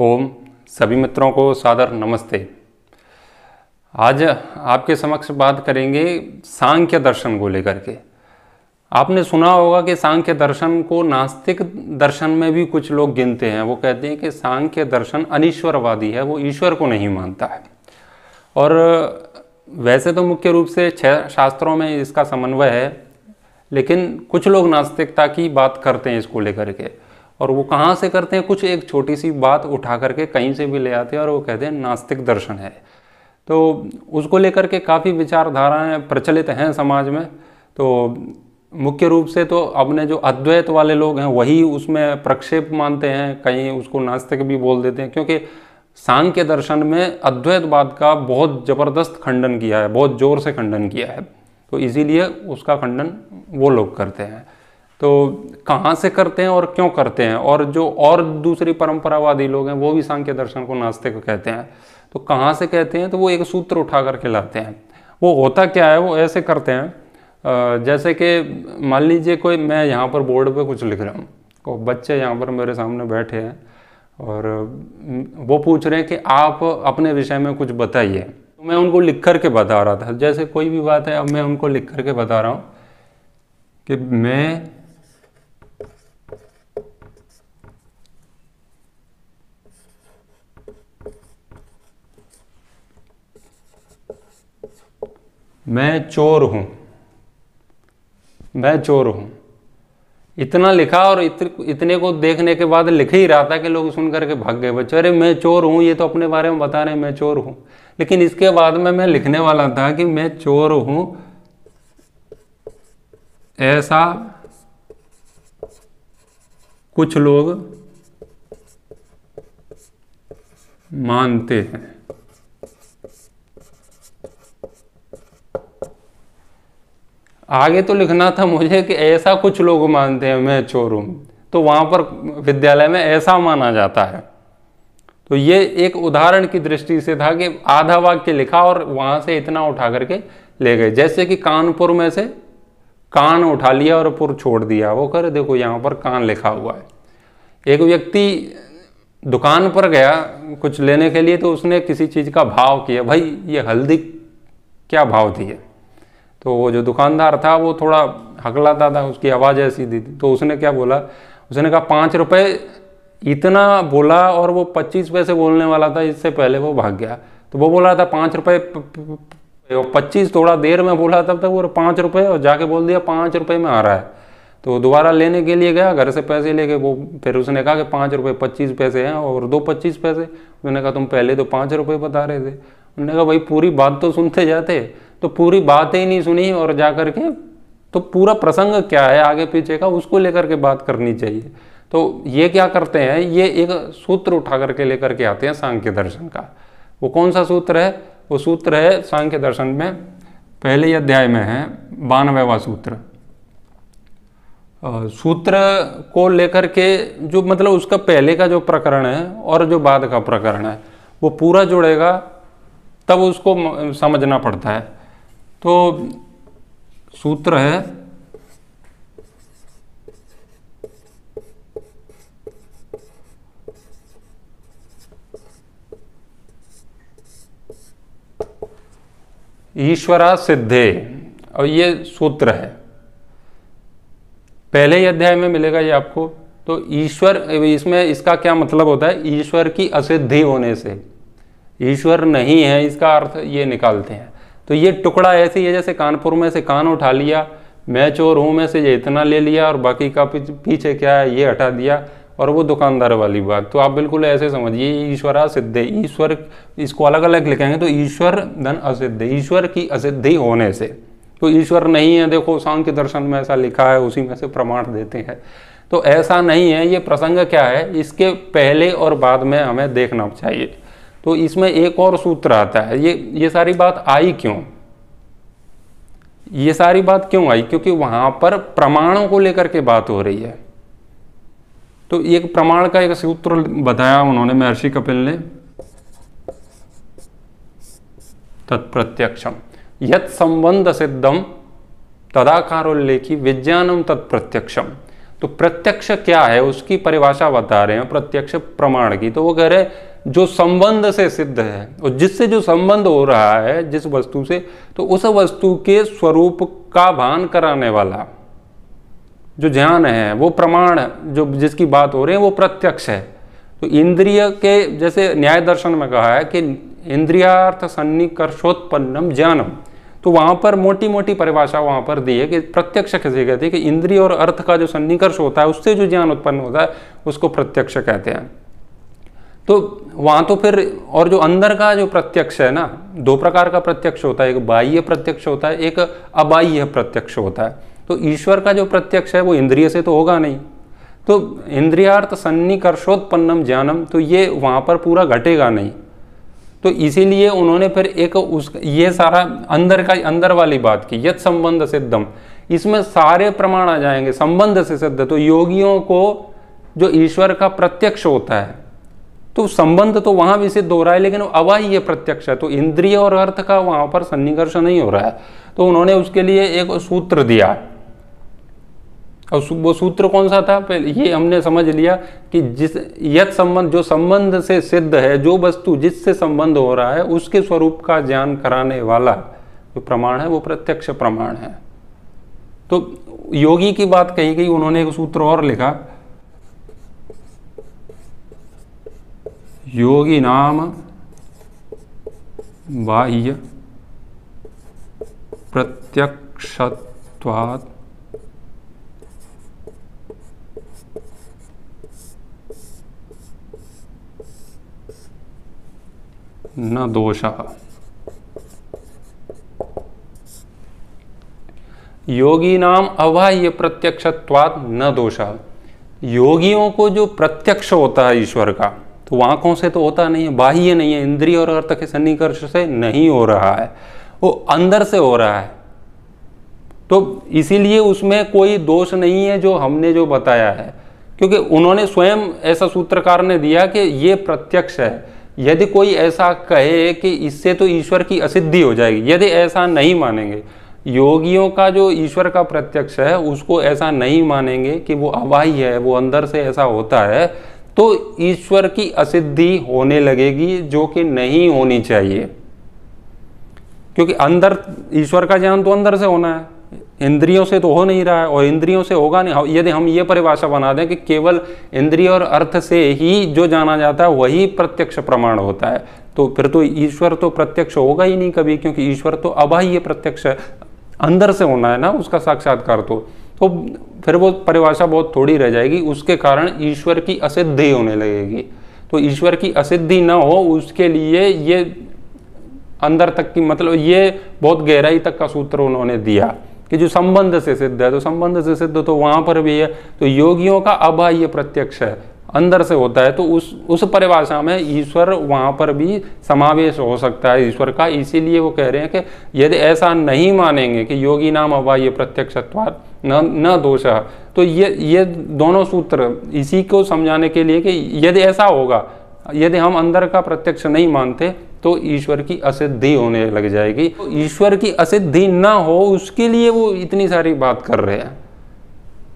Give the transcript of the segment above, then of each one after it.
ओम सभी मित्रों को सादर नमस्ते आज आपके समक्ष बात करेंगे सांख्य दर्शन को लेकर के आपने सुना होगा कि सांख्य दर्शन को नास्तिक दर्शन में भी कुछ लोग गिनते हैं वो कहते हैं कि सांख्य दर्शन अनिश्वरवादी है वो ईश्वर को नहीं मानता है और वैसे तो मुख्य रूप से छह शास्त्रों में इसका समन्वय है लेकिन कुछ लोग नास्तिकता की बात करते हैं इसको लेकर के और वो कहाँ से करते हैं कुछ एक छोटी सी बात उठा करके कहीं से भी ले आते हैं और वो कहते हैं नास्तिक दर्शन है तो उसको लेकर के काफ़ी विचारधाराएँ प्रचलित हैं समाज में तो मुख्य रूप से तो अपने जो अद्वैत वाले लोग हैं वही उसमें प्रक्षेप मानते हैं कहीं उसको नास्तिक भी बोल देते हैं क्योंकि सांग के दर्शन में अद्वैतवाद का बहुत ज़बरदस्त खंडन किया है बहुत ज़ोर से खंडन किया है तो इसीलिए उसका खंडन वो लोग करते हैं तो कहाँ से करते हैं और क्यों करते हैं और जो और दूसरी परंपरावादी लोग हैं वो भी सांख्य दर्शन को नास्तिक कहते हैं तो कहाँ से कहते हैं तो वो एक सूत्र उठा करके लाते हैं वो होता क्या है वो ऐसे करते हैं जैसे कि मान लीजिए कोई मैं यहाँ पर बोर्ड पे कुछ लिख रहा हूँ और बच्चे यहाँ पर मेरे सामने बैठे हैं और वो पूछ रहे हैं कि आप अपने विषय में कुछ बताइए तो मैं उनको लिख कर के बता रहा था जैसे कोई भी बात है अब मैं उनको लिख कर के बता रहा हूँ कि मैं मैं चोर हूँ मैं चोर हूँ इतना लिखा और इत, इतने को देखने के बाद लिख ही रहा था कि लोग सुन करके भाग गए बच्चे अरे मैं चोर हूँ ये तो अपने बारे में बता रहे हैं मैं चोर हूँ लेकिन इसके बाद में मैं लिखने वाला था कि मैं चोर हूँ ऐसा कुछ लोग मानते हैं आगे तो लिखना था मुझे कि ऐसा कुछ लोग मानते हैं मैं चोर हूँ तो वहाँ पर विद्यालय में ऐसा माना जाता है तो ये एक उदाहरण की दृष्टि से था कि आधा वाक्य लिखा और वहाँ से इतना उठा करके ले गए जैसे कि कानपुर में से कान उठा लिया और पुर छोड़ दिया वो कर देखो यहाँ पर कान लिखा हुआ है एक व्यक्ति दुकान पर गया कुछ लेने के लिए तो उसने किसी चीज़ का भाव किया भाई ये हल्दी क्या भाव थी है तो वो जो दुकानदार था वो थोड़ा हकलाता था उसकी आवाज़ ऐसी थी तो उसने क्या बोला उसने कहा पाँच रुपये इतना बोला और वो पच्चीस पैसे बोलने वाला था इससे पहले वो भाग गया तो वो बोला था पाँच रुपये पच्चीस थोड़ा देर में बोला तब तक वो पाँच रुपये और जाके बोल दिया पाँच रुपये में आ रहा है तो दोबारा लेने के लिए गया घर से पैसे लेके वो फिर उसने कहा कि पाँच रुपये पच्चीस पैसे हैं और दो पच्चीस पैसे उन्होंने कहा तुम पहले तो पाँच रुपये बता रहे थे उन्होंने कहा भाई पूरी बात तो सुनते जाते तो पूरी बातें ही नहीं सुनी और जा कर के तो पूरा प्रसंग क्या है आगे पीछे का उसको लेकर के बात करनी चाहिए तो ये क्या करते हैं ये एक सूत्र उठा करके लेकर के आते हैं सांख्य दर्शन का वो कौन सा सूत्र है वो सूत्र है सांख्य दर्शन में पहले अध्याय में है बानवेवा सूत्र सूत्र को लेकर के जो मतलब उसका पहले का जो प्रकरण है और जो बाद का प्रकरण है वो पूरा जुड़ेगा तब उसको समझना पड़ता है तो सूत्र है ईश्वरा सिद्धे और ये सूत्र है पहले ही अध्याय में मिलेगा ये आपको तो ईश्वर इसमें इसका क्या मतलब होता है ईश्वर की असिद्धि होने से ईश्वर नहीं है इसका अर्थ ये निकालते हैं तो ये टुकड़ा ऐसे ही है जैसे कानपुर में से कान उठा लिया मैं चोर हूँ में से ये इतना ले लिया और बाकी का पीछे क्या है ये हटा दिया और वो दुकानदार वाली बात तो आप बिल्कुल ऐसे समझिए ईश्वरा सिद्ध ईश्वर इसको अलग अलग लिखेंगे तो ईश्वर धन असिद्ध ईश्वर की असिद्धि होने से तो ईश्वर नहीं है देखो सांख्य दर्शन में ऐसा लिखा है उसी में से प्रमाण देते हैं तो ऐसा नहीं है ये प्रसंग क्या है इसके पहले और बाद में हमें देखना चाहिए तो इसमें एक और सूत्र आता है ये ये सारी बात आई क्यों ये सारी बात क्यों आई क्योंकि वहां पर प्रमाणों को लेकर के बात हो रही है तो एक प्रमाण का एक सूत्र बताया उन्होंने महर्षि कपिल ने तत्प्रत्यक्षम यद संबंध सिद्धम तदाकारोल्लेखी विज्ञानम तत्प्रत्यक्षम तो प्रत्यक्ष क्या है उसकी परिभाषा बता रहे हैं प्रत्यक्ष प्रमाण की तो वो कह रहे हैं जो संबंध से सिद्ध है और जिससे जो संबंध हो रहा है जिस वस्तु से तो उस वस्तु के स्वरूप का भान कराने वाला जो ज्ञान है वो प्रमाण जो जिसकी बात हो रही है वो प्रत्यक्ष है तो इंद्रिय के जैसे न्याय दर्शन में कहा है कि इंद्रियार्थ सन्निकर्षोत्पन्नम ज्ञानम तो वहाँ पर मोटी मोटी परिभाषा वहाँ पर दी है कि प्रत्यक्ष कैसे कहते हैं कि इंद्रिय और अर्थ का जो सन्निकर्ष होता है उससे जो ज्ञान उत्पन्न होता है उसको प्रत्यक्ष कहते हैं तो वहाँ तो फिर और जो अंदर का जो प्रत्यक्ष है ना दो प्रकार का प्रत्यक्ष होता है एक बाह्य प्रत्यक्ष होता है एक अबाह्य प्रत्यक्ष होता है तो ईश्वर का जो प्रत्यक्ष है वो इंद्रिय से तो होगा नहीं तो इंद्रियार्थ सन्निकर्षोत्पन्नम ज्ञानम तो ये वहाँ पर पूरा घटेगा नहीं तो इसीलिए उन्होंने फिर एक उस ये सारा अंदर का अंदर वाली बात की यथ संबंध सिद्धम इसमें सारे प्रमाण आ जाएंगे संबंध से सिद्ध तो योगियों को जो ईश्वर का प्रत्यक्ष होता है तो संबंध तो वहां भी सिद्ध हो रहा है लेकिन अवाह्य प्रत्यक्ष है तो इंद्रिय और अर्थ का वहां पर सन्निकर्ष नहीं हो रहा है तो उन्होंने उसके लिए एक सूत्र दिया और वो सूत्र कौन सा था ये हमने समझ लिया कि जिस यत संबंध जो संबंध से सिद्ध है जो वस्तु जिससे संबंध हो रहा है उसके स्वरूप का ज्ञान कराने वाला जो प्रमाण है वो प्रत्यक्ष प्रमाण है तो योगी की बात कही गई उन्होंने एक सूत्र और लिखा योगी नाम बाह्य प्रत्यक्ष न दोष योगी नाम अबाह्य प्रत्यक्षत्वात् न दोष योगियों को जो प्रत्यक्ष होता है ईश्वर का तो आंखों से तो होता नहीं है बाह्य नहीं है इंद्रिय और अर्थ के सन्निकर्ष से नहीं हो रहा है वो अंदर से हो रहा है तो इसीलिए उसमें कोई दोष नहीं है जो हमने जो बताया है क्योंकि उन्होंने स्वयं ऐसा सूत्रकार ने दिया कि ये प्रत्यक्ष है यदि कोई ऐसा कहे कि इससे तो ईश्वर की असिद्धि हो जाएगी यदि ऐसा नहीं मानेंगे योगियों का जो ईश्वर का प्रत्यक्ष है उसको ऐसा नहीं मानेंगे कि वो अवाही है वो अंदर से ऐसा होता है तो ईश्वर की असिद्धि होने लगेगी जो कि नहीं होनी चाहिए क्योंकि अंदर ईश्वर का ज्ञान तो अंदर से होना है इंद्रियों से तो हो नहीं रहा है और इंद्रियों से होगा नहीं यदि हम ये परिभाषा बना दें कि केवल इंद्रिय और अर्थ से ही जो जाना जाता है वही प्रत्यक्ष प्रमाण होता है तो फिर तो ईश्वर तो प्रत्यक्ष होगा ही नहीं कभी क्योंकि ईश्वर तो अभा प्रत्यक्ष अंदर से होना है ना उसका साक्षात्कार तो तो फिर वो परिभाषा बहुत थोड़ी रह जाएगी उसके कारण ईश्वर की असिद्धि होने लगेगी तो ईश्वर की असिद्धि न हो उसके लिए ये अंदर तक की मतलब ये बहुत गहराई तक का सूत्र उन्होंने दिया कि जो संबंध से सिद्ध है तो संबंध से सिद्ध तो वहां पर भी है तो योगियों का अभा ये प्रत्यक्ष है अंदर से होता है तो उस उस परिभाषा में ईश्वर वहाँ पर भी समावेश हो सकता है ईश्वर का इसीलिए वो कह रहे हैं कि यदि ऐसा नहीं मानेंगे कि योगी नाम अब ये प्रत्यक्ष न न दोष तो ये ये दोनों सूत्र इसी को समझाने के लिए कि यदि ऐसा होगा यदि हम अंदर का प्रत्यक्ष नहीं मानते तो ईश्वर की असिद्धि होने लग जाएगी तो ईश्वर की असिद्धि ना हो उसके लिए वो इतनी सारी बात कर रहे हैं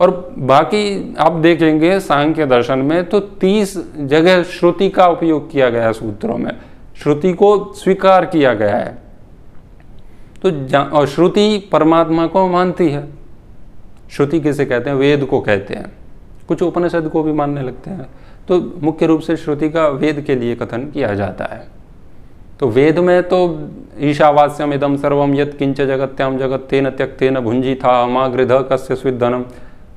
और बाकी आप देखेंगे सांख्य दर्शन में तो 30 जगह श्रुति का उपयोग किया गया है सूत्रों में श्रुति को स्वीकार किया गया है तो और श्रुति परमात्मा को मानती है श्रुति किसे कहते हैं वेद को कहते हैं कुछ उपनिषद को भी मानने लगते हैं तो मुख्य रूप से श्रुति का वेद के लिए कथन किया जाता है तो वेद में तो ईशावास्यम इदम सर्वम यत किंच जगत्याम जगत तेन त्यक तेन भुंजी था अमागृध कस्य स्विधनम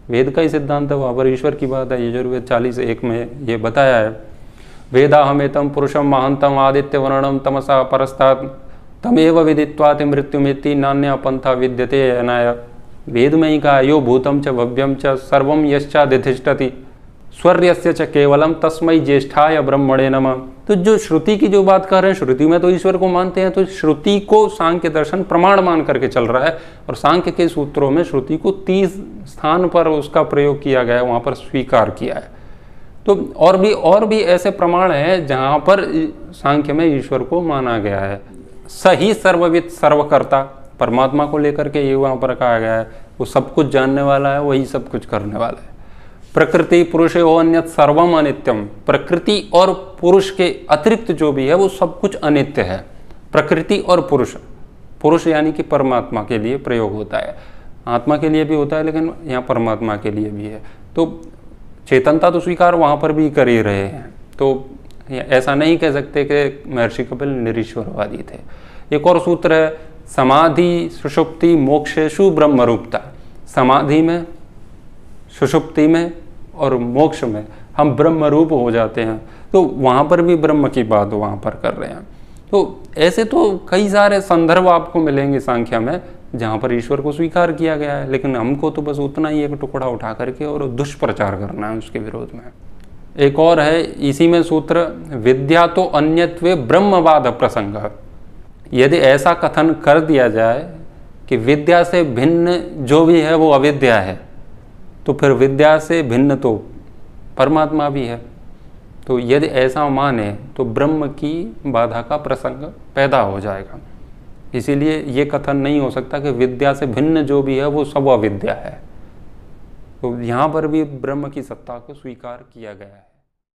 वेद का ही सिद्धांत है वहाँ पर ईश्वर की बात है यजुर्वेद चालीस एक में ये बताया है वेदा हमेतम पुरुषम महंतम आदित्य वर्णम तमसा परस्ता तमेव विदित्वा मृत्युमिति नान्य पंथा विद्यते अनाय वेद में ही कहा यो भूतम च भव्यम च सर्व यश्चाधिष्ठति स्वर्य च केवलम तस्मय ज्येष्ठा ब्रह्मणे नमः तो जो श्रुति की जो बात कर रहे हैं श्रुति में तो ईश्वर को मानते हैं तो श्रुति को सांख्य दर्शन प्रमाण मान करके चल रहा है और सांख्य के सूत्रों में श्रुति को तीस स्थान पर उसका प्रयोग किया गया है वहाँ पर स्वीकार किया है तो और भी और भी ऐसे प्रमाण हैं जहाँ पर सांख्य में ईश्वर को माना गया है सही सर्वविद सर्वकर्ता परमात्मा को लेकर के ये वहाँ पर कहा गया है वो सब कुछ जानने वाला है वही सब कुछ करने वाला है प्रकृति पुरुष हो अन्य सर्वम अनित्यम प्रकृति और पुरुष के अतिरिक्त जो भी है वो सब कुछ अनित्य है प्रकृति और पुरुष पुरुष यानी कि परमात्मा के लिए प्रयोग होता है आत्मा के लिए भी होता है लेकिन यहाँ परमात्मा के लिए भी है तो चेतनता तो स्वीकार वहाँ पर भी कर ही रहे हैं तो ऐसा नहीं कह सकते कि महर्षि कपिल निरीश्वरवादी थे एक और सूत्र है समाधि सुषुप्ति मोक्षेशु ब्रह्मरूपता समाधि में सुषुप्ति में और मोक्ष में हम ब्रह्म रूप हो जाते हैं तो वहाँ पर भी ब्रह्म की बात वहाँ पर कर रहे हैं तो ऐसे तो कई सारे संदर्भ आपको मिलेंगे संख्या में जहाँ पर ईश्वर को स्वीकार किया गया है लेकिन हमको तो बस उतना ही एक टुकड़ा उठा करके और दुष्प्रचार करना है उसके विरोध में एक और है इसी में सूत्र विद्या तो अन्यत्व ब्रह्मवाद प्रसंग यदि ऐसा कथन कर दिया जाए कि विद्या से भिन्न जो भी है वो अविद्या है तो फिर विद्या से भिन्न तो परमात्मा भी है तो यदि ऐसा माने तो ब्रह्म की बाधा का प्रसंग पैदा हो जाएगा इसीलिए ये कथन नहीं हो सकता कि विद्या से भिन्न जो भी है वो सब अविद्या है तो यहाँ पर भी ब्रह्म की सत्ता को स्वीकार किया गया है